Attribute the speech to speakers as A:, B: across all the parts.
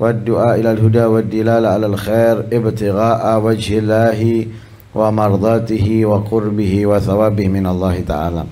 A: والدعاء إلى الهدى والدلالة على الخير ابتغاء وجه الله ومرضاته وقربه وثوابه من الله تعالى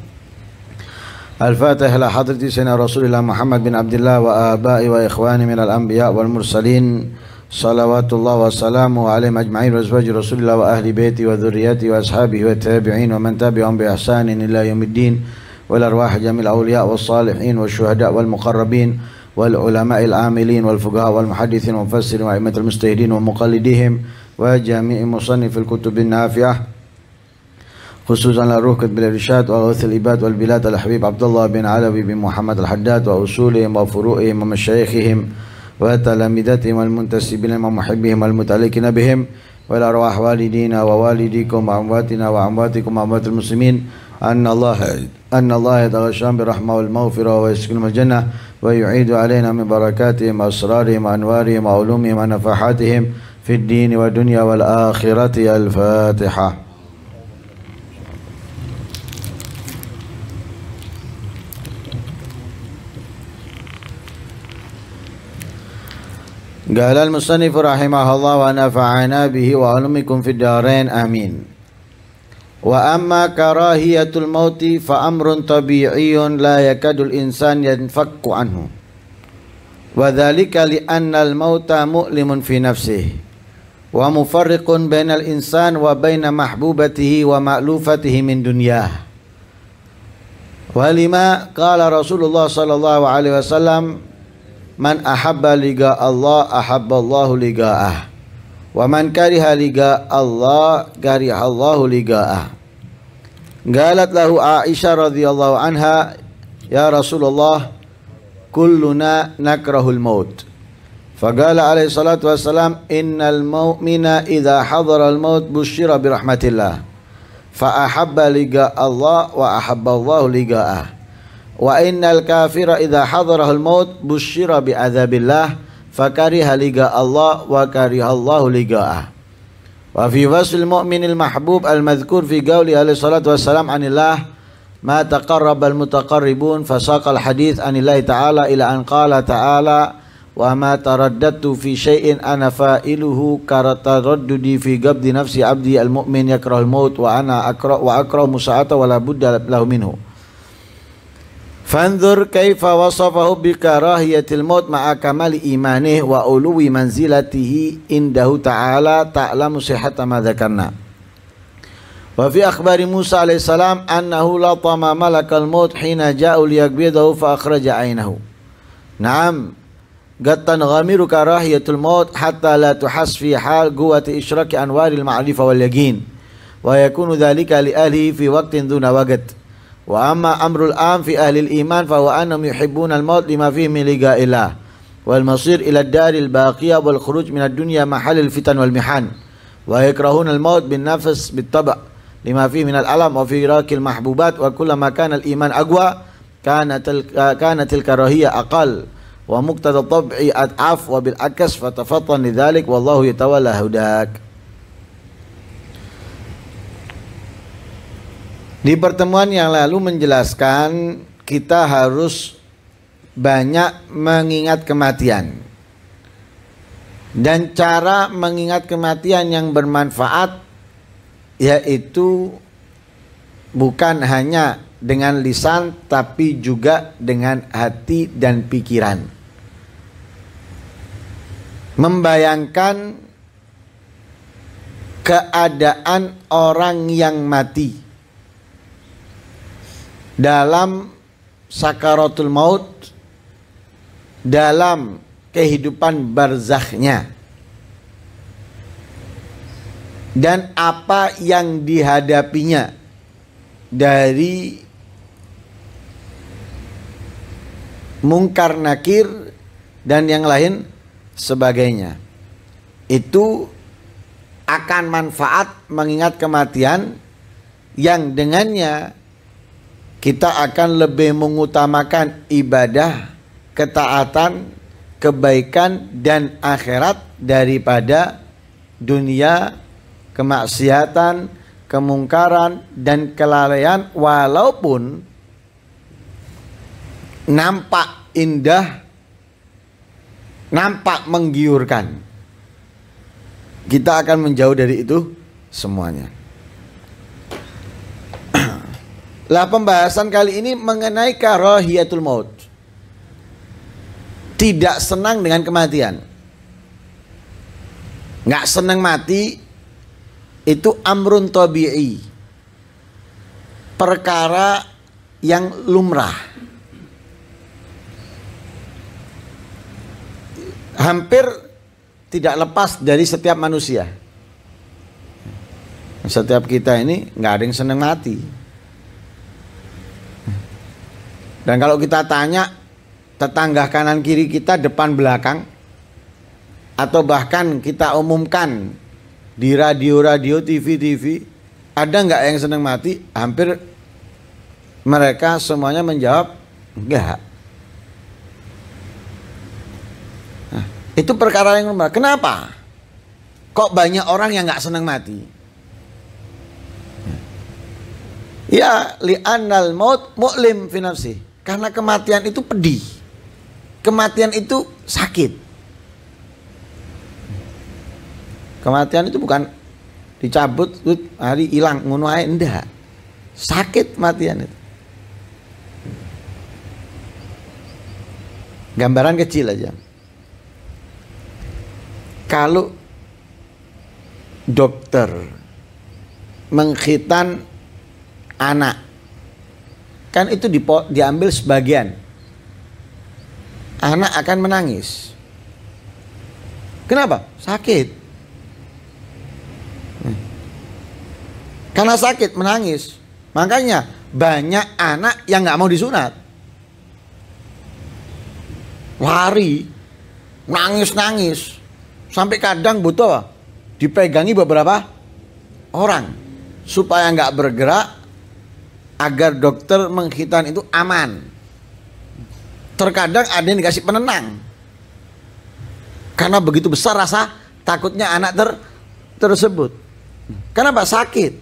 A: الفاتح إلى سنة سيدنا رسول الله محمد بن عبد الله وآباء وإخواني من الأنبياء والمرسلين صلوات الله وسلامه عليهم أجمعين وأزواج رسول الله وأهل بيته وذريتي وأصحابه والتابعين ومن تبعهم بإحسان إلى يوم الدين والأرواح جميع الأولياء والصالحين والشهداء والمقربين والعلماء العاملين والفقهاء والمحدثين والمفسرين وأئمة المجتهدين ومقلديهم وجميع مصنف الكتب النافعة خصوصا الروح كتب الإرشاد وغوث الإباد والبلاد الحبيب عبد الله بن علوي بن محمد الحداد وأصولهم وفروعهم ومشايخهم وتلامذتهم والمنتسبين ومحبهم والمتعلقين بهم والارواح والدينا ووالديكم وأمواتنا وأمواتكم وأموات المسلمين أن الله أن الله يتغشاهم برحمة والمغفرة ويسكنهم الجنة ويعيد علينا من بركاتهم وأسرارهم وأنوارهم وعلومهم ونفحاتهم في الدين والدنيا والآخرة الفاتحة قال المصنف رحمه الله ونفعنا به وعلمكم في الدارين آمين Wa amma karahiyatul mauti fa amrun tabi'iyun la yakadul insan yanfakku anhu. Wa dhalika li annal mauta mu'limun fi nafsih. Wa mufarriqun bainal insan wa baina mahbubatihi wa ma'lufatihi min dunyah. Wa lima qala Rasulullah sallallahu alaihi wasallam man ahabba liga Allah ahabba Allahu liga'ah. ومن كره لقاء الله كره الله لقاءه قالت له عائشة رضي الله عنها يا رسول الله كلنا نكره الموت فقال عليه الصلاة والسلام إن المؤمن إذا حضر الموت بشر برحمة الله فأحب لقاء الله وأحب الله لقاءه وإن الكافر إذا حضره الموت بشر بعذاب الله fakari haliga Allah wa karihallahu liga'ah. Wa fi wasfil mu'minil mahbub al-madhkur fi qawli alaihi salatu wassalam anillah ma taqarrabal mutaqarribun fasaqal hadith anillahi ta'ala ila an qala ta'ala wa ma taraddatu fi syai'in ana fa'iluhu karataraddudi fi qabdi nafsi abdi al-mu'min yakrahul maut wa ana akra wa akrahu musa'ata wa la budda lahu minhu. فانظر كيف وصفه بكراهية الموت مع كمال إيمانه وعلو منزلته عنده تعالى تعلم صحة ما ذكرنا وفي أخبار موسى عليه السلام أنه لطم ملك الموت حين جاء ليقبضه فأخرج عينه نعم قد تنغمر كراهية الموت حتى لا تحس في حال قوة إشراك أنوار المعرفة واليقين ويكون ذلك لأهله في وقت دون وقت وأما أمر الآن في أهل الإيمان فهو أنهم يحبون الموت لما فيه من لقاء الله والمصير إلى الدار الباقية والخروج من الدنيا محل الفتن والمحن ويكرهون الموت بالنفس بالطبع لما فيه من الألم وفي راك المحبوبات وكلما كان الإيمان أقوى كانت كانت الكراهية أقل ومقتضى الطبع أضعف وبالعكس فتفطن لذلك والله يتولى هداك Di pertemuan yang lalu menjelaskan kita harus banyak mengingat kematian. Dan cara mengingat kematian yang bermanfaat yaitu bukan hanya dengan lisan tapi juga dengan hati dan pikiran. Membayangkan keadaan orang yang mati dalam sakaratul maut dalam kehidupan barzakhnya dan apa yang dihadapinya dari mungkar nakir dan yang lain sebagainya itu akan manfaat mengingat kematian yang dengannya kita akan lebih mengutamakan ibadah, ketaatan, kebaikan dan akhirat daripada dunia, kemaksiatan, kemungkaran dan kelalaian walaupun nampak indah, nampak menggiurkan. Kita akan menjauh dari itu semuanya. Lah pembahasan kali ini mengenai karahiyatul maut. Tidak senang dengan kematian. Nggak senang mati itu amrun tabi'i. Perkara yang lumrah. Hampir tidak lepas dari setiap manusia. Setiap kita ini nggak ada yang senang mati. Dan kalau kita tanya tetangga kanan kiri kita depan belakang atau bahkan kita umumkan di radio-radio, TV-TV ada nggak yang senang mati? Hampir mereka semuanya menjawab enggak. Nah, itu perkara yang lumrah. Kenapa? Kok banyak orang yang nggak senang mati? Ya li'annal maut mu'lim fi karena kematian itu pedih. Kematian itu sakit. Kematian itu bukan dicabut hari hilang ngono ae Sakit kematian itu. Gambaran kecil aja. Kalau dokter mengkhitan anak kan itu dipo, diambil sebagian. Anak akan menangis. Kenapa? Sakit. Hmm. Karena sakit menangis. Makanya banyak anak yang nggak mau disunat. Lari, nangis-nangis. Sampai kadang butuh dipegangi beberapa orang supaya nggak bergerak agar dokter menghitan itu aman. Terkadang ada yang dikasih penenang. Karena begitu besar rasa takutnya anak ter tersebut. Kenapa sakit?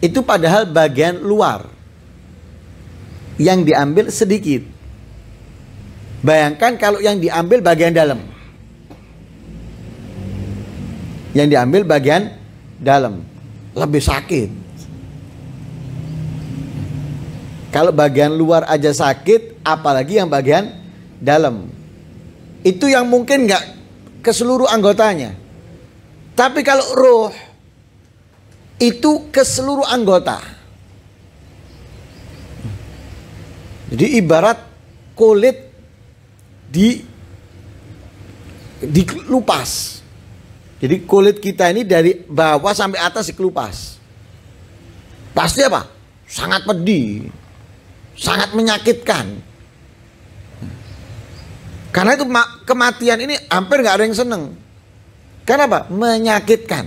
A: Itu padahal bagian luar. Yang diambil sedikit. Bayangkan kalau yang diambil bagian dalam. Yang diambil bagian dalam lebih sakit. Kalau bagian luar aja sakit, apalagi yang bagian dalam. Itu yang mungkin nggak ke seluruh anggotanya. Tapi kalau roh itu ke seluruh anggota. Jadi ibarat kulit di dikelupas. Jadi kulit kita ini dari bawah sampai atas dikelupas. Pasti apa? Sangat pedih sangat menyakitkan. Karena itu kematian ini hampir nggak ada yang seneng. karena apa Menyakitkan.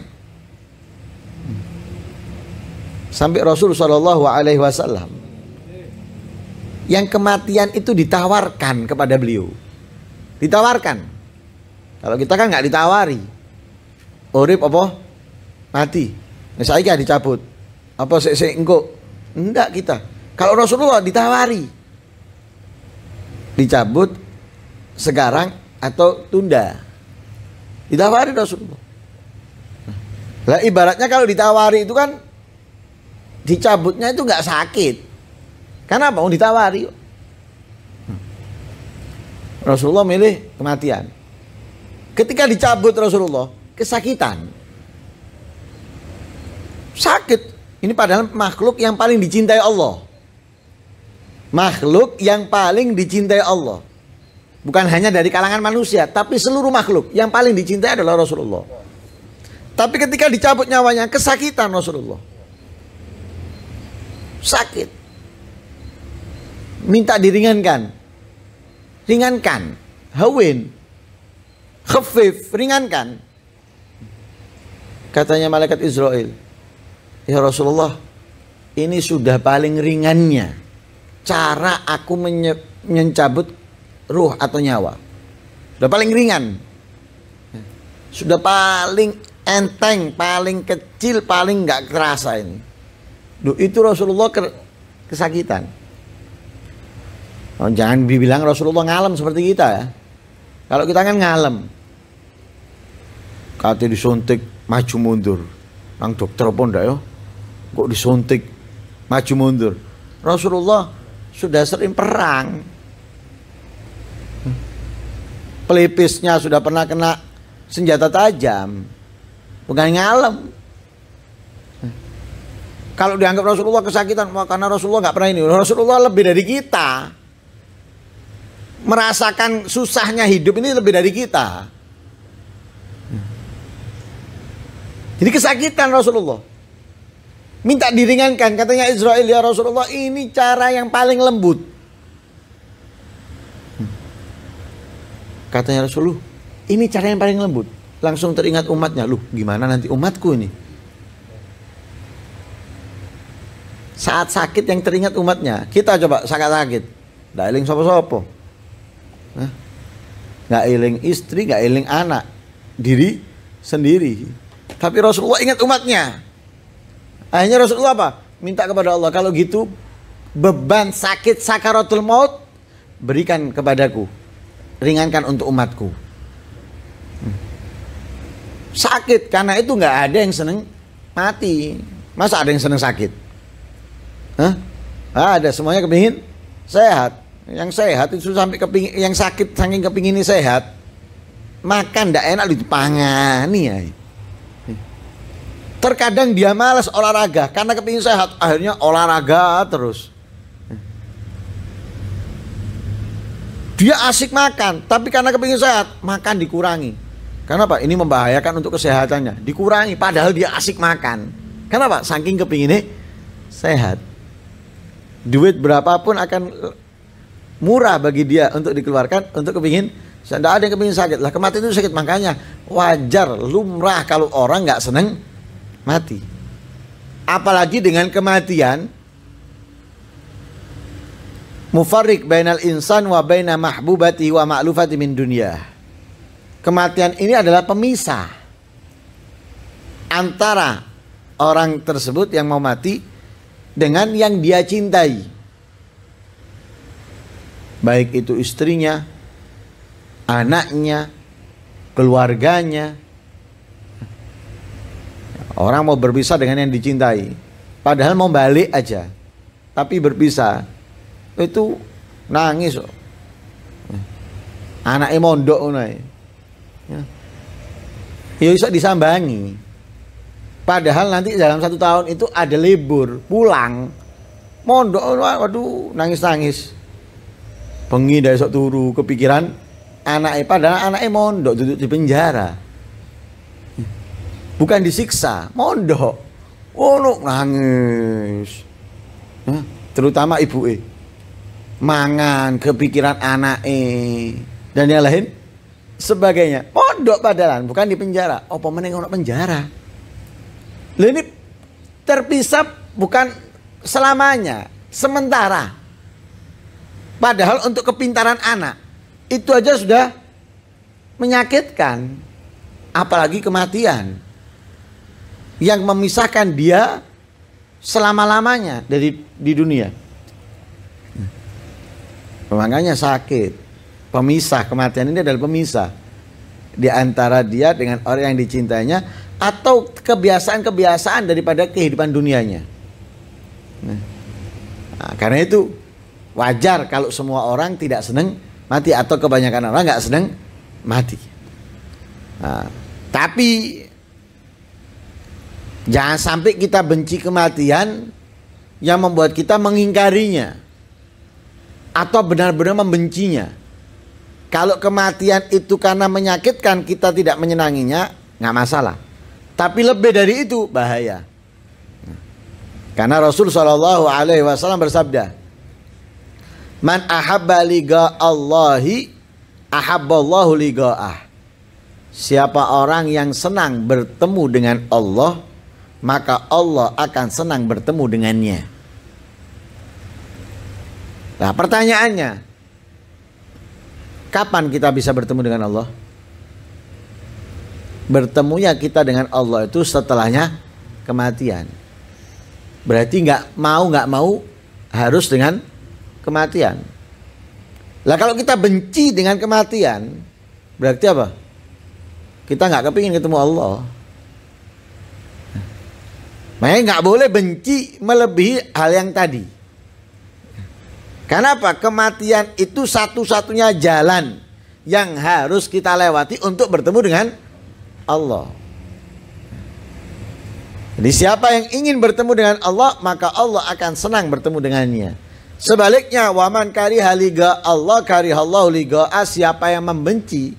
A: Sampai Rasul Shallallahu Alaihi Wasallam yang kematian itu ditawarkan kepada beliau. Ditawarkan. Kalau kita kan nggak ditawari. Orip apa? Mati. misalnya nah, saya dicabut. Apa sih engkau? Enggak kita. Kalau Rasulullah ditawari dicabut sekarang atau tunda. Ditawari Rasulullah. Lah ibaratnya kalau ditawari itu kan dicabutnya itu nggak sakit. karena Mau ditawari. Rasulullah milih kematian. Ketika dicabut Rasulullah kesakitan. Sakit. Ini padahal makhluk yang paling dicintai Allah makhluk yang paling dicintai Allah. Bukan hanya dari kalangan manusia, tapi seluruh makhluk yang paling dicintai adalah Rasulullah. Tapi ketika dicabut nyawanya, kesakitan Rasulullah. Sakit. Minta diringankan. Ringankan. Hawin. Khafif. Ringankan. Katanya malaikat Israel. Ya Rasulullah, ini sudah paling ringannya cara aku mencabut ruh atau nyawa. Sudah paling ringan. Sudah paling enteng, paling kecil, paling nggak kerasa ini. Duh, itu Rasulullah kesakitan. Oh, jangan dibilang Rasulullah ngalem seperti kita ya. Kalau kita kan ngalem. Kata disuntik maju mundur. Nang dokter pun ndak yo. Kok disuntik maju mundur. Rasulullah sudah sering perang. Pelipisnya sudah pernah kena senjata tajam. Bukan ngalem. Kalau dianggap Rasulullah kesakitan, karena Rasulullah nggak pernah ini. Rasulullah lebih dari kita. Merasakan susahnya hidup ini lebih dari kita. Jadi kesakitan Rasulullah. Minta diringankan, katanya Israel ya Rasulullah, ini cara yang paling lembut. Hmm. Katanya Rasulullah, ini cara yang paling lembut. Langsung teringat umatnya, loh gimana nanti umatku ini? Saat sakit yang teringat umatnya, kita coba sakit sakit. Nggak iling sopo-sopo. Nggak iling istri, nggak iling anak. Diri sendiri. Tapi Rasulullah ingat umatnya. Akhirnya Rasulullah apa? Minta kepada Allah, kalau gitu beban sakit sakaratul maut berikan kepadaku. Ringankan untuk umatku. Hmm. Sakit karena itu nggak ada yang seneng mati. Masa ada yang seneng sakit? Hah? Ada semuanya kepingin sehat. Yang sehat itu sampai kepingin yang sakit saking ini sehat. Makan ndak enak dipangani ya. Terkadang dia males olahraga karena kepingin sehat, akhirnya olahraga terus. Dia asik makan, tapi karena kepingin sehat, makan dikurangi. Kenapa? Ini membahayakan untuk kesehatannya. Dikurangi, padahal dia asik makan. Kenapa? Saking kepinginnya sehat. Duit berapapun akan murah bagi dia untuk dikeluarkan untuk kepingin tidak ada yang kepingin sakit lah kematian itu sakit makanya wajar lumrah kalau orang nggak seneng mati. Apalagi dengan kematian mufarrik bainal insan wa baina mahbubati wa ma'lufati min dunya. Kematian ini adalah pemisah antara orang tersebut yang mau mati dengan yang dia cintai. Baik itu istrinya, anaknya, keluarganya, Orang mau berpisah dengan yang dicintai. Padahal mau balik aja. Tapi berpisah. Itu nangis. Anaknya mondok. Ya. ya bisa disambangi. Padahal nanti dalam satu tahun itu ada libur. Pulang. Mondok. Waduh nangis-nangis. Pengi dari sok turu kepikiran anaknya padahal anaknya mondok duduk di penjara bukan disiksa mondok ono nangis terutama ibu e mangan kepikiran anak e dan yang lain sebagainya mondok padahal bukan di penjara opo meneng ono penjara ini terpisah bukan selamanya sementara padahal untuk kepintaran anak itu aja sudah menyakitkan apalagi kematian yang memisahkan dia selama-lamanya dari di dunia. Makanya sakit. Pemisah kematian ini adalah pemisah di antara dia dengan orang yang dicintainya atau kebiasaan-kebiasaan daripada kehidupan dunianya. Nah, karena itu wajar kalau semua orang tidak senang mati atau kebanyakan orang nggak senang mati. Nah, tapi Jangan sampai kita benci kematian yang membuat kita mengingkarinya atau benar-benar membencinya. Kalau kematian itu karena menyakitkan kita tidak menyenanginya, nggak masalah. Tapi lebih dari itu bahaya. Karena Rasul Shallallahu Alaihi Wasallam bersabda, Man ahabba Allahi ahabballahu liga'ah. Siapa orang yang senang bertemu dengan Allah, maka Allah akan senang bertemu dengannya. Nah, pertanyaannya, kapan kita bisa bertemu dengan Allah? Bertemunya kita dengan Allah itu setelahnya kematian. Berarti nggak mau nggak mau harus dengan kematian. Lah kalau kita benci dengan kematian, berarti apa? Kita nggak kepingin ketemu Allah. Makanya nggak boleh benci melebihi hal yang tadi. Kenapa? Kematian itu satu-satunya jalan yang harus kita lewati untuk bertemu dengan Allah. Jadi siapa yang ingin bertemu dengan Allah, maka Allah akan senang bertemu dengannya. Sebaliknya, waman kari haliga Allah kari Allah liga siapa yang membenci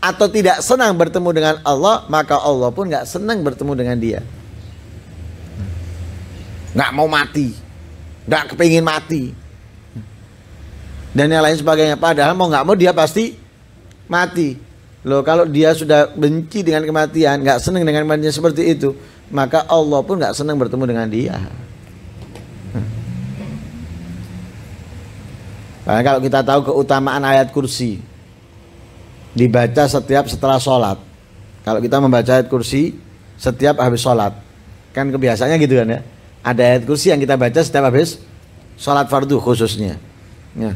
A: atau tidak senang bertemu dengan Allah, maka Allah pun nggak senang bertemu dengan dia nggak mau mati, nggak kepingin mati, dan yang lain sebagainya. Padahal mau nggak mau dia pasti mati. Loh kalau dia sudah benci dengan kematian, nggak seneng dengan kematian seperti itu, maka Allah pun nggak seneng bertemu dengan dia. Karena kalau kita tahu keutamaan ayat kursi dibaca setiap setelah sholat. Kalau kita membaca ayat kursi setiap habis sholat, kan kebiasaannya gitu kan ya. Ada ayat kursi yang kita baca setiap habis sholat fardu khususnya. Ya.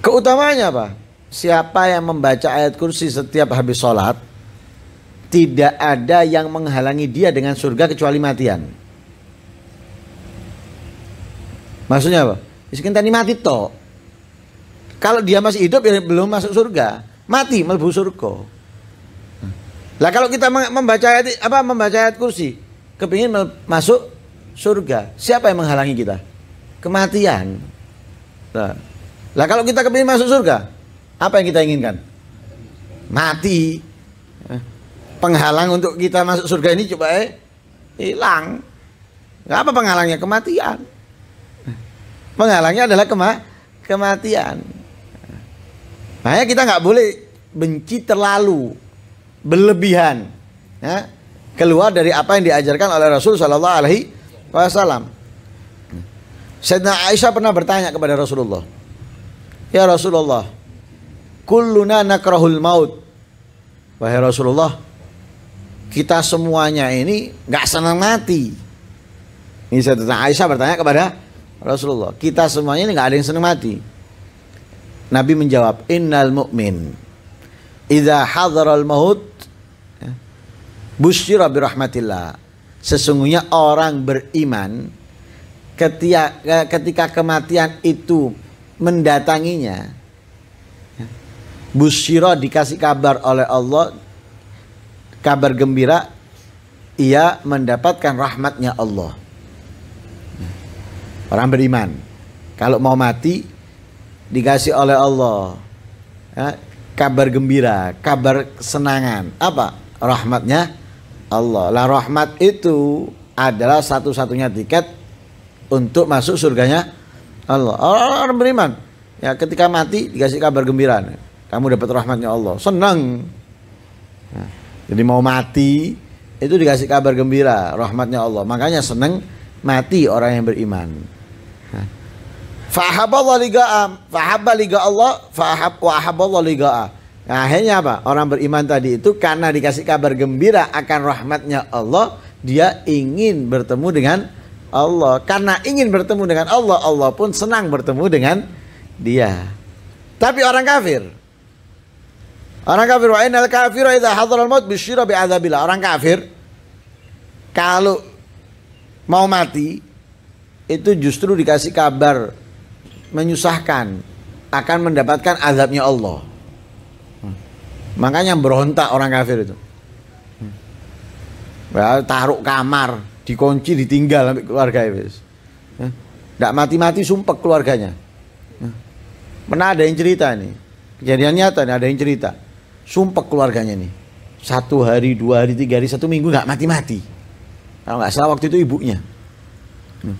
A: Keutamanya apa? Siapa yang membaca ayat kursi setiap habis sholat, tidak ada yang menghalangi dia dengan surga kecuali matian. Maksudnya apa? Miskin ya tani mati toh. Kalau dia masih hidup ya belum masuk surga, mati melbu surga. Lah kalau kita membaca ayat apa membaca ayat kursi, kepingin masuk surga. Siapa yang menghalangi kita? Kematian. Nah, lah kalau kita kepingin masuk surga, apa yang kita inginkan? Mati. Eh, penghalang untuk kita masuk surga ini coba eh, hilang. Nah, apa penghalangnya? Kematian. Penghalangnya adalah kema kematian. Makanya kita nggak boleh benci terlalu, berlebihan. Ya, keluar dari apa yang diajarkan oleh Rasul Shallallahu Alaihi Wasallam. Sayyidina Aisyah pernah bertanya kepada Rasulullah. Ya Rasulullah, kulluna nakrahul maut. Wahai Rasulullah, kita semuanya ini nggak senang mati. Ini Sayyidina Aisyah bertanya kepada Rasulullah, kita semuanya ini nggak ada yang senang mati. Nabi menjawab, "Innal mu'min idza hadaral maut ya, busyira birahmatillah." Sesungguhnya orang beriman ketika, ketika kematian itu mendatanginya ya, Bushiro dikasih kabar oleh Allah kabar gembira ia mendapatkan rahmatnya Allah ya, orang beriman kalau mau mati dikasih oleh Allah ya, kabar gembira kabar kesenangan apa rahmatnya Allah. Lah rahmat itu adalah satu-satunya tiket untuk masuk surganya Allah. Orang-orang beriman ya ketika mati dikasih kabar gembira. Kamu dapat rahmatnya Allah. Senang. Ya, jadi mau mati itu dikasih kabar gembira rahmatnya Allah. Makanya senang mati orang yang beriman. Ya. Fahaballah liga'a, fahabba liga Allah, fahab wa Nah, akhirnya apa? Orang beriman tadi itu karena dikasih kabar gembira akan rahmatnya Allah, dia ingin bertemu dengan Allah. Karena ingin bertemu dengan Allah, Allah pun senang bertemu dengan dia. Tapi orang kafir. Orang kafir wa innal kafira idza al maut bisyira bi'adzabillah. Orang kafir kalau mau mati itu justru dikasih kabar menyusahkan akan mendapatkan azabnya Allah. Makanya berontak orang kafir itu. Hmm. Ya, taruh kamar, dikunci, ditinggal sampai keluarga itu. Tidak ya. mati-mati sumpah keluarganya. Ya. Pernah ada yang cerita nih. Kejadian nyata nih, ada yang cerita. sumpah keluarganya nih. Satu hari, dua hari, tiga hari, satu minggu nggak mati-mati. Kalau nggak salah waktu itu ibunya. Hmm.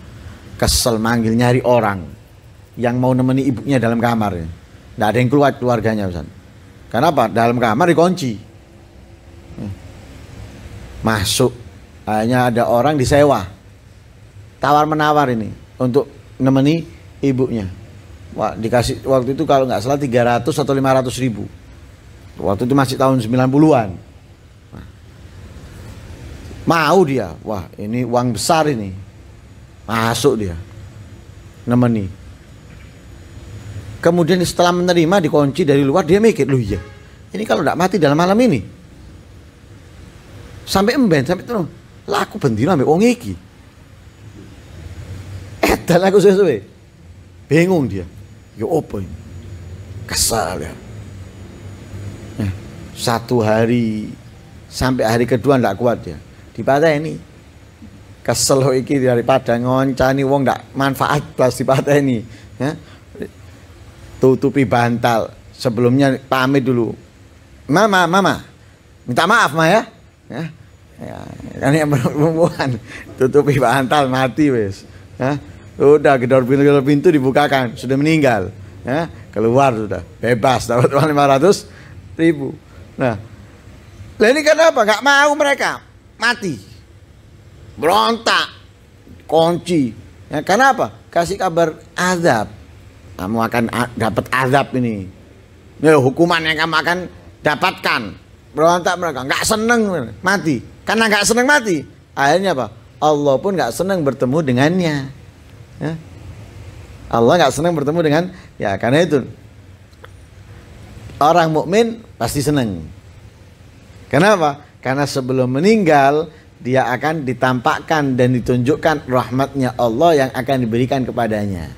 A: Kesel manggil nyari orang yang mau nemeni ibunya dalam kamar. Nggak ada yang keluar keluarganya. Ustaz karena apa? Dalam kamar dikunci. Hmm. Masuk. Hanya ada orang disewa. Tawar menawar ini untuk nemeni ibunya. Wah, dikasih waktu itu kalau nggak salah 300 atau 500 ribu. Waktu itu masih tahun 90-an. Nah. mau dia. Wah, ini uang besar ini. Masuk dia. Nemeni. Kemudian setelah menerima dikunci dari luar dia mikir, lu iya. Ini kalau tidak mati dalam malam ini. Sampai emben, sampai terus. Lah aku bendino ambek wong iki. Edan aku suwe-suwe. Bingung dia. Yo ya opo ini? Kesal ya. Nah, satu hari sampai hari kedua ndak kuat ya di Dipatah ini kesel iki daripada ngoncani wong ndak manfaat plus dipatah ini. Ya tutupi bantal. Sebelumnya pamit dulu. Mama, mama, minta maaf ma ya. ya. Ya, kan yang perempuan tutupi bantal mati wes. Ya. Udah gedor pintu-gedor pintu dibukakan, sudah meninggal. Ya, keluar sudah, bebas dapat uang lima ratus ribu. Nah, lah ini kenapa? nggak mau mereka mati, berontak, kunci. Ya, kenapa Kasih kabar azab. Kamu akan dapat azab ini. Ini ya, hukuman yang kamu akan dapatkan. Berontak mereka, nggak seneng mati. Karena nggak seneng mati, akhirnya apa? Allah pun nggak seneng bertemu dengannya. Ya. Allah nggak seneng bertemu dengan, ya karena itu orang mukmin pasti seneng. Kenapa? Karena sebelum meninggal dia akan ditampakkan dan ditunjukkan rahmatnya Allah yang akan diberikan kepadanya.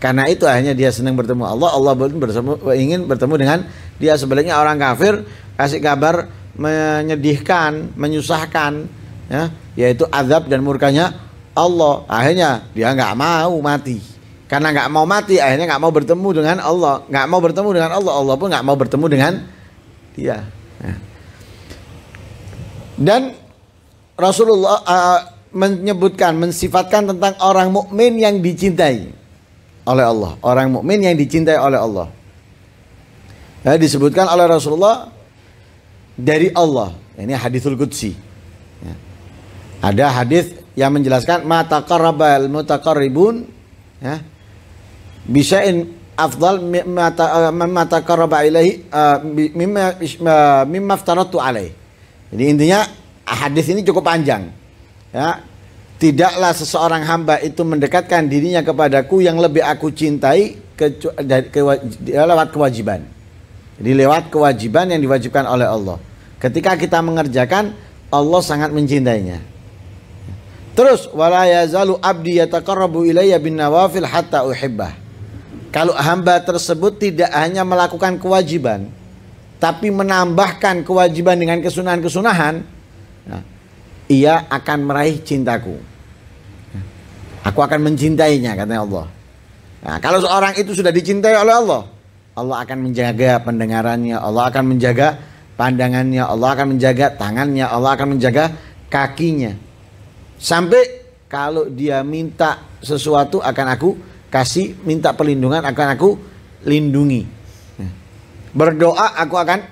A: Karena itu akhirnya dia senang bertemu Allah, Allah pun bersemu, ingin bertemu dengan dia sebaliknya orang kafir kasih kabar menyedihkan, menyusahkan, ya, yaitu azab dan murkanya Allah. Akhirnya dia nggak mau mati. Karena nggak mau mati, akhirnya nggak mau bertemu dengan Allah, nggak mau bertemu dengan Allah, Allah pun nggak mau bertemu dengan dia. Ya. Dan Rasulullah uh, menyebutkan, mensifatkan tentang orang mukmin yang dicintai oleh Allah, orang mukmin yang dicintai oleh Allah. Ya, disebutkan oleh Rasulullah dari Allah. Ini hadisul qudsi. Ya. Ada hadis yang menjelaskan mata karabal mutakarribun ya. in afdal mata mata eh, mimma mimma aftaratu alai. Jadi intinya hadis ini cukup panjang. Ya, Tidaklah seseorang hamba itu mendekatkan dirinya kepadaku yang lebih aku cintai ke, ke, lewat kewajiban. Jadi lewat kewajiban yang diwajibkan oleh Allah. Ketika kita mengerjakan, Allah sangat mencintainya. Terus walayazalu yazalu abdi yataqarrabu ilayya bin nawafil hatta uhibbah. Kalau hamba tersebut tidak hanya melakukan kewajiban, tapi menambahkan kewajiban dengan kesunahan-kesunahan, nah, ia akan meraih cintaku. Aku akan mencintainya katanya Allah. Nah, kalau seorang itu sudah dicintai oleh Allah, Allah akan menjaga pendengarannya, Allah akan menjaga pandangannya, Allah akan menjaga tangannya, Allah akan menjaga kakinya. Sampai kalau dia minta sesuatu akan aku kasih, minta perlindungan akan aku lindungi. Berdoa aku akan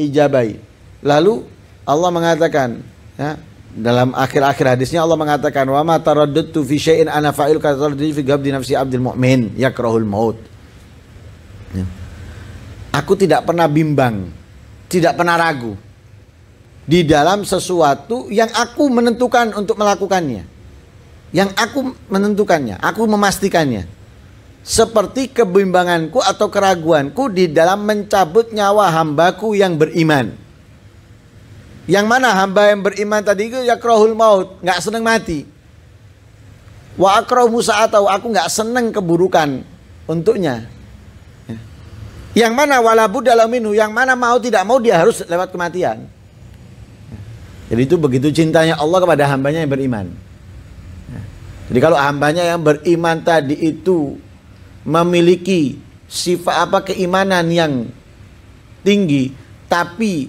A: ijabai. Lalu Allah mengatakan, ya, dalam akhir-akhir hadisnya Allah mengatakan wa ma taraddadtu fi syai'in ana fa'il taraddudi fi ghabdi nafsi abdil mu'min yakrahul maut. Ya. Aku tidak pernah bimbang, tidak pernah ragu di dalam sesuatu yang aku menentukan untuk melakukannya. Yang aku menentukannya, aku memastikannya. Seperti kebimbanganku atau keraguanku di dalam mencabut nyawa hambaku yang beriman. Yang mana hamba yang beriman tadi itu yakrohul maut, nggak seneng mati. Wa akroh Musa atau aku nggak seneng keburukan untuknya. Ya. Yang mana walabu dalam minu, yang mana mau tidak mau dia harus lewat kematian. Ya. Jadi itu begitu cintanya Allah kepada hambanya yang beriman. Ya. Jadi kalau hambanya yang beriman tadi itu memiliki sifat apa keimanan yang tinggi, tapi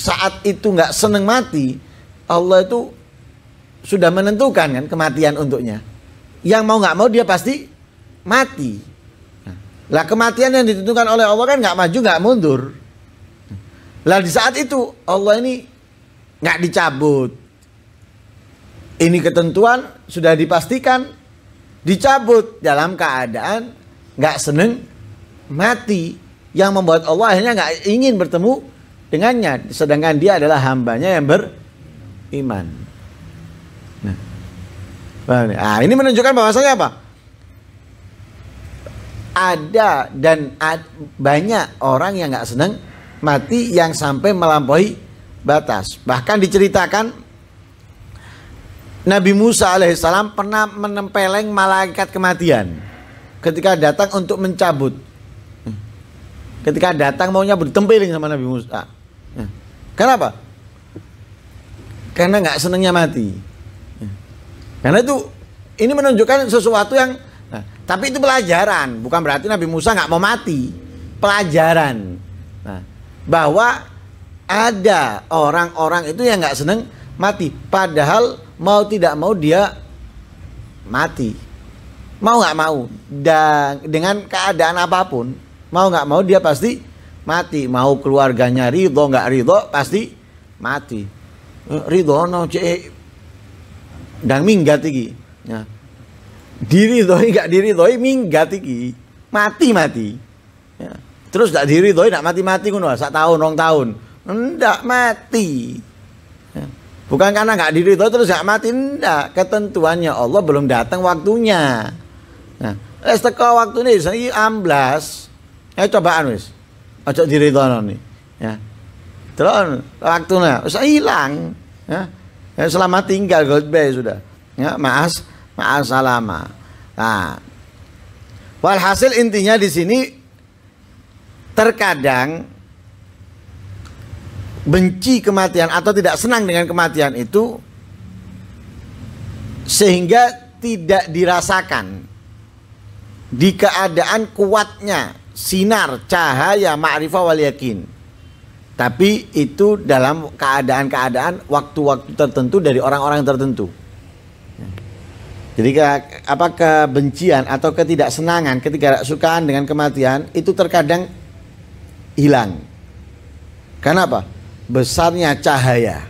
A: saat itu nggak seneng mati, Allah itu sudah menentukan kan kematian untuknya. Yang mau nggak mau dia pasti mati. Lah kematian yang ditentukan oleh Allah kan nggak maju nggak mundur. Lah di saat itu Allah ini nggak dicabut. Ini ketentuan sudah dipastikan dicabut dalam keadaan nggak seneng mati yang membuat Allah akhirnya nggak ingin bertemu dengannya sedangkan dia adalah hambanya yang beriman nah, ya? ah, ini menunjukkan bahwasanya apa ada dan ad, banyak orang yang nggak seneng mati yang sampai melampaui batas bahkan diceritakan Nabi Musa alaihissalam pernah menempeleng malaikat kematian ketika datang untuk mencabut hmm. ketika datang maunya bertempeling sama Nabi Musa Ya. Kenapa? Karena nggak senangnya mati. Ya. Karena itu ini menunjukkan sesuatu yang nah, tapi itu pelajaran, bukan berarti Nabi Musa nggak mau mati. Pelajaran. Nah, bahwa ada orang-orang itu yang nggak seneng mati, padahal mau tidak mau dia mati. Mau nggak mau, dan dengan keadaan apapun, mau nggak mau dia pasti mati mau keluarganya ridho nggak ridho pasti mati eh, ridho no cek eh. dan minggat iki ya. doi nggak doi minggat iki mati mati ya. terus nggak diri doi nggak mati mati kuno satu tahun rong tahun ndak mati ya. bukan karena nggak diri doi terus nggak mati ndak ketentuannya Allah belum datang waktunya nah ya. es waktu ini amblas eh cobaan wis Ojo nih, Ya. Delok waktunya wis hilang, Ya. ya. selama tinggal goodbye sudah. Ya, maas maas salama. Nah. Walhasil intinya di sini terkadang benci kematian atau tidak senang dengan kematian itu sehingga tidak dirasakan di keadaan kuatnya sinar cahaya ma'rifah wal yakin tapi itu dalam keadaan-keadaan waktu-waktu tertentu dari orang-orang tertentu ya. jadi ke, apa kebencian atau ketidaksenangan ketika ketidaksukaan dengan kematian itu terkadang hilang karena apa besarnya cahaya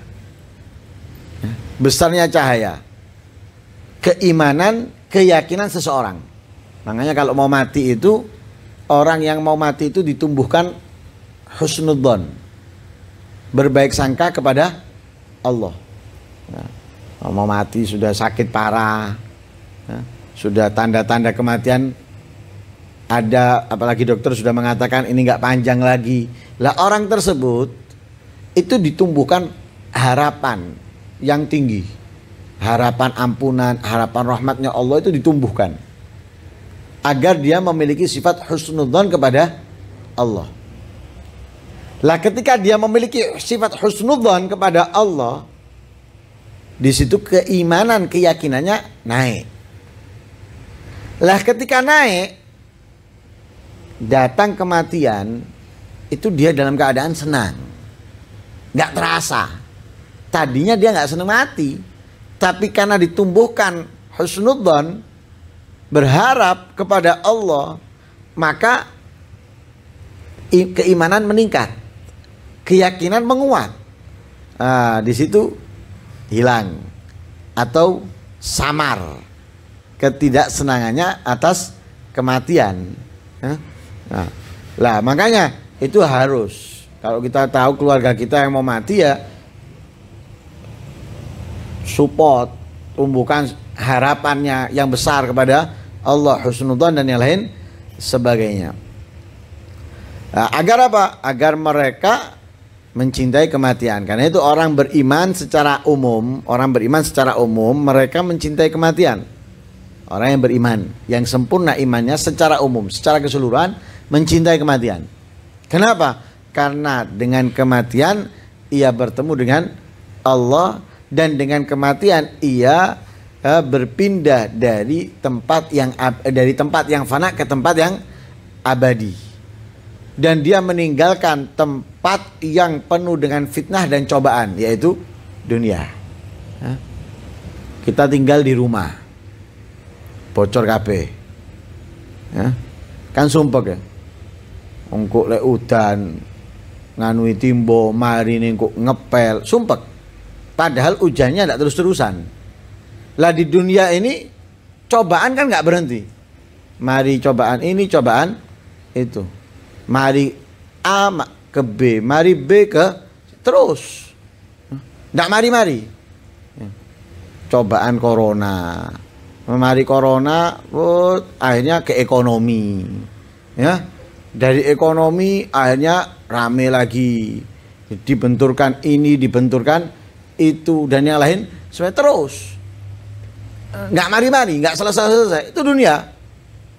A: ya. besarnya cahaya keimanan keyakinan seseorang makanya kalau mau mati itu orang yang mau mati itu ditumbuhkan husnudon Berbaik sangka kepada Allah. Ya. Mau mati sudah sakit parah. Ya. Sudah tanda-tanda kematian ada apalagi dokter sudah mengatakan ini nggak panjang lagi. Lah orang tersebut itu ditumbuhkan harapan yang tinggi. Harapan ampunan, harapan rahmatnya Allah itu ditumbuhkan agar dia memiliki sifat husnudzon kepada Allah. Lah ketika dia memiliki sifat husnudzon kepada Allah, di situ keimanan keyakinannya naik. Lah ketika naik datang kematian itu dia dalam keadaan senang. Nggak terasa. Tadinya dia nggak senang mati. Tapi karena ditumbuhkan husnudzon berharap kepada Allah, maka keimanan meningkat, keyakinan menguat. Nah, di situ hilang atau samar ketidaksenangannya atas kematian. Nah, lah makanya itu harus kalau kita tahu keluarga kita yang mau mati ya support tumbuhkan harapannya yang besar kepada Allah husnudan dan yang lain sebagainya nah, agar apa agar mereka mencintai kematian karena itu orang beriman secara umum orang beriman secara umum mereka mencintai kematian orang yang beriman yang sempurna imannya secara umum secara keseluruhan mencintai kematian kenapa karena dengan kematian ia bertemu dengan Allah dan dengan kematian ia Eh, berpindah dari tempat yang eh, dari tempat yang fana ke tempat yang abadi dan dia meninggalkan tempat yang penuh dengan fitnah dan cobaan yaitu dunia eh, kita tinggal di rumah bocor kape kan sumpah ya ungkuk le udan nganui timbo mari ngepel sumpah padahal hujannya tidak terus-terusan lah di dunia ini cobaan kan nggak berhenti. Mari cobaan ini, cobaan itu. Mari A ke B, mari B ke terus. Nggak mari-mari. Cobaan corona. Mari corona, oh, akhirnya ke ekonomi. Ya, dari ekonomi akhirnya rame lagi. Dibenturkan ini, dibenturkan itu dan yang lain supaya terus nggak mari-mari, nggak selesai-selesai. Itu dunia.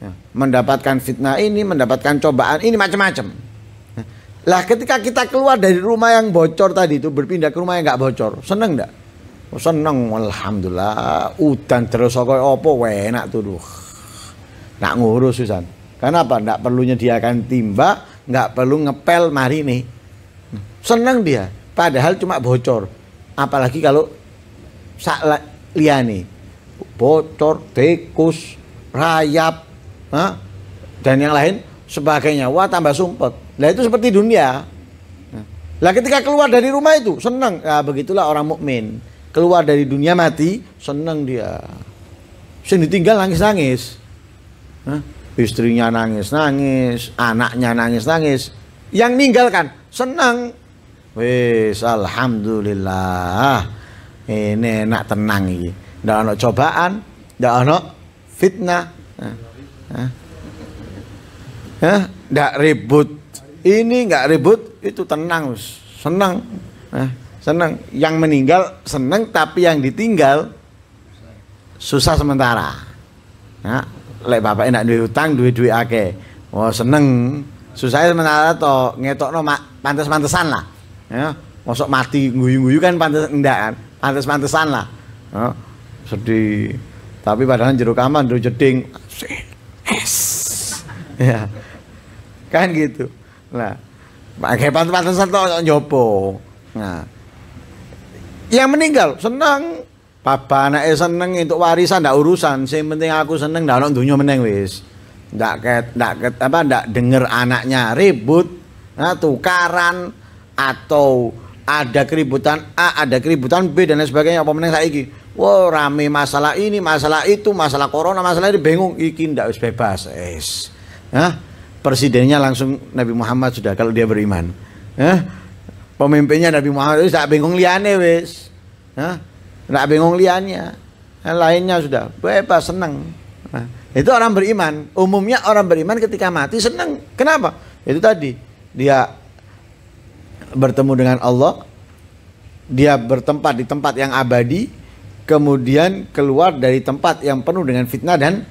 A: Ya, mendapatkan fitnah ini, mendapatkan cobaan ini macam-macam. Ya. Lah ketika kita keluar dari rumah yang bocor tadi itu berpindah ke rumah yang nggak bocor, seneng nggak? Oh, seneng, alhamdulillah. Udan terus kok opo, enak tuh duh. Nak ngurus susan. Kenapa? Nggak dia akan timba, nggak perlu ngepel mari nih. Seneng dia. Padahal cuma bocor. Apalagi kalau sak liani bocor, tikus, rayap, nah, dan yang lain sebagainya. Wah tambah sumpet. Nah itu seperti dunia. Nah ketika keluar dari rumah itu senang. Nah, begitulah orang mukmin. Keluar dari dunia mati senang dia. Sini tinggal nangis-nangis. Nah, istrinya nangis-nangis, anaknya nangis-nangis. Yang ninggalkan senang. wes alhamdulillah. Ini enak tenang ini ndak ono cobaan, ndak ono fitnah. Ya, ndak ribut. Ini nggak ribut, itu tenang, senang. Nah, senang. Yang meninggal senang, tapi yang ditinggal susah sementara. Nah, lek bapak enak duit utang, duit duit ake. Wah oh, seneng, susahnya sementara to ngetok no pantas pantesan lah. Ya, masuk mati guyu guyu kan pantas enggak kan, pantas pantesan lah. Ya sedih tapi padahal jeruk aman jeruk jeding es ya kan gitu nah pakai pantas satu nyopo nah yang meninggal senang Papa es seneng untuk warisan ndak urusan, sih penting aku seneng ndak dunia dunya meneng wis. Ndak ket ndak ket apa ndak denger anaknya ribut, nah, tukaran atau ada keributan A, ada keributan B dan lain sebagainya apa meneng saiki. Wah wow, rame masalah ini, masalah itu, masalah corona, masalah ini bingung. Iki ndak harus bebas. Es. Nah, presidennya langsung Nabi Muhammad sudah kalau dia beriman. Nah, pemimpinnya Nabi Muhammad itu tak bingung liane wes Nah, ndak bingung liannya. Nah, lainnya sudah bebas seneng. Nah, itu orang beriman. Umumnya orang beriman ketika mati seneng. Kenapa? Itu tadi dia bertemu dengan Allah, dia bertempat di tempat yang abadi, kemudian keluar dari tempat yang penuh dengan fitnah dan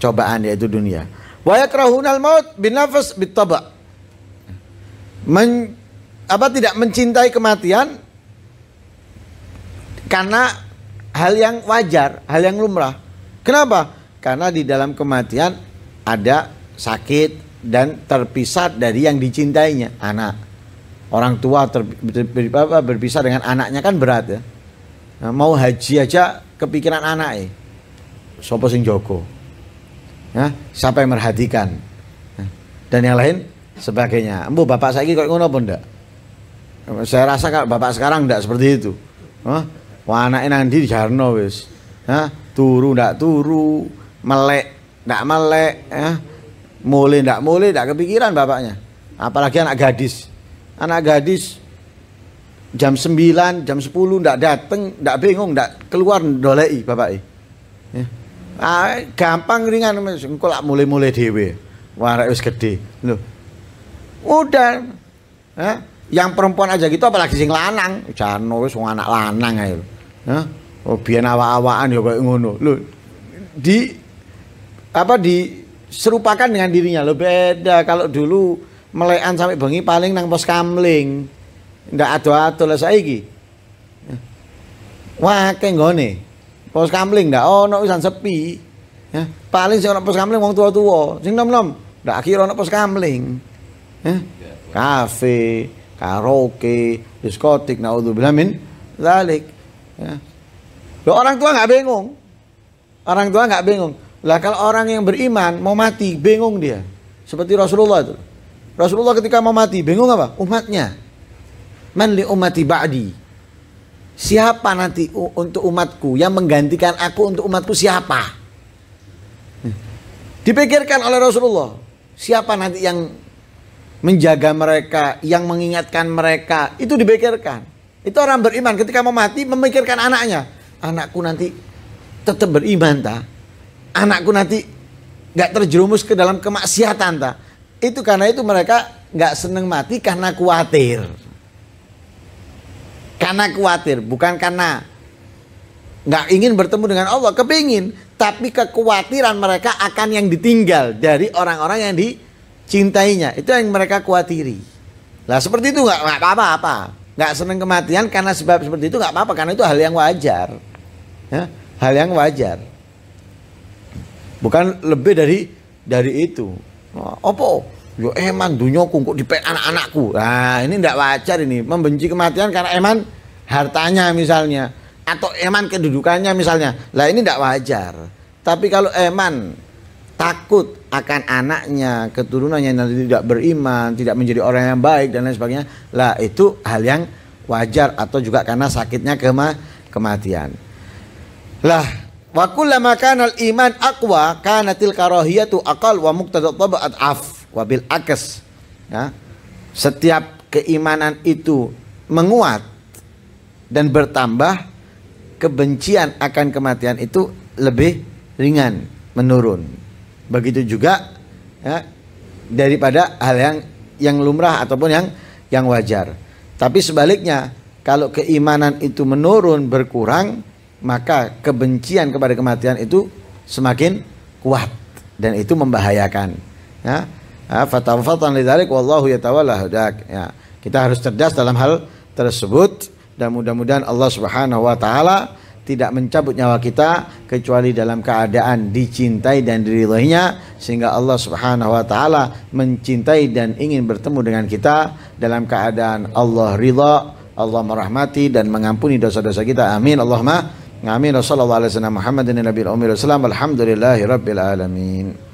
A: cobaan yaitu dunia. Wa yakrahunal maut bin nafas bitaba. apa tidak mencintai kematian karena hal yang wajar, hal yang lumrah. Kenapa? Karena di dalam kematian ada sakit dan terpisah dari yang dicintainya, anak. Orang tua ter, ber, ber, berpisah dengan anaknya kan berat ya Nah, mau haji aja kepikiran anak eh. Sopo sing jogo. Nah, siapa yang merhatikan. dan yang lain sebagainya. Embu bapak saya kok ngono pun ndak? Saya rasa kalau bapak sekarang ndak seperti itu. Hah? Wah, anaknya nanti jarno wis. Turu ndak turu, melek ndak melek, ya. Mulai ndak mulai ndak kepikiran bapaknya. Apalagi anak gadis. Anak gadis jam 9, jam 10 ndak dateng, ndak bingung, ndak keluar ndoleki bapak Ya. Ah, gampang ringan engko lak mulai-mulai dhewe. Warek wis gede. Loh. Udah. Ya. Yang perempuan aja gitu apalagi sing lanang. jan wis wong anak lanang ae. Ya. Oh, biyen awak-awakan ya koyo ngono. Loh. Di apa di serupakan dengan dirinya lo beda kalau dulu melekan sampai bengi paling nang pos kamling ndak ada ato lah saiki. Wah, kenggone. Pos kamling ndak oh, ono wisan sepi. Ya, paling sing orang pos kamling wong tua-tua, sing nom-nom ndak akhir orang pos kamling. Ya. Kafe, karaoke, diskotik naudzubillah min zalik. Ya. Loh, orang tua nggak bingung. Orang tua nggak bingung. Lah kalau orang yang beriman mau mati bingung dia. Seperti Rasulullah itu. Rasulullah ketika mau mati bingung apa? Umatnya man li umati ba'di siapa nanti untuk umatku yang menggantikan aku untuk umatku siapa hmm. dipikirkan oleh Rasulullah siapa nanti yang menjaga mereka yang mengingatkan mereka itu dipikirkan itu orang beriman ketika mau mati memikirkan anaknya anakku nanti tetap beriman ta anakku nanti nggak terjerumus ke dalam kemaksiatan ta itu karena itu mereka nggak seneng mati karena khawatir karena khawatir, bukan karena nggak ingin bertemu dengan Allah, kepingin. Tapi kekhawatiran mereka akan yang ditinggal dari orang-orang yang dicintainya. Itu yang mereka khawatiri. Nah, seperti itu nggak apa-apa. Nggak seneng kematian karena sebab seperti itu nggak apa-apa. Karena itu hal yang wajar. Ya, hal yang wajar. Bukan lebih dari dari itu. Oh, opo, Yo eman eh, dunyoku kok dipek anak-anakku. Nah, ini ndak wajar ini. Membenci kematian karena eman hartanya misalnya atau eman kedudukannya misalnya. Lah ini ndak wajar. Tapi kalau eman takut akan anaknya, keturunannya nanti tidak beriman, tidak menjadi orang yang baik dan lain sebagainya. Lah itu hal yang wajar atau juga karena sakitnya kema kematian. Lah Wa kullama kana al-iman aqwa aqal wa muqtada af wa bil akas. Ya. Setiap keimanan itu menguat dan bertambah kebencian akan kematian itu lebih ringan menurun. Begitu juga ya, daripada hal yang yang lumrah ataupun yang yang wajar. Tapi sebaliknya, kalau keimanan itu menurun berkurang, maka kebencian kepada kematian itu semakin kuat dan itu membahayakan. Ya. ya Fatafatan lidzalik wallahu yatawalla ya. Kita harus cerdas dalam hal tersebut dan mudah-mudahan Allah Subhanahu wa taala tidak mencabut nyawa kita kecuali dalam keadaan dicintai dan diridhoinya sehingga Allah Subhanahu wa taala mencintai dan ingin bertemu dengan kita dalam keadaan Allah ridha, Allah merahmati dan mengampuni dosa-dosa kita. Amin. Allahumma Ngamin sallallahu alaihi wasallam Muhammadin nabiyil ummi Alhamdulillahi rabbil alamin.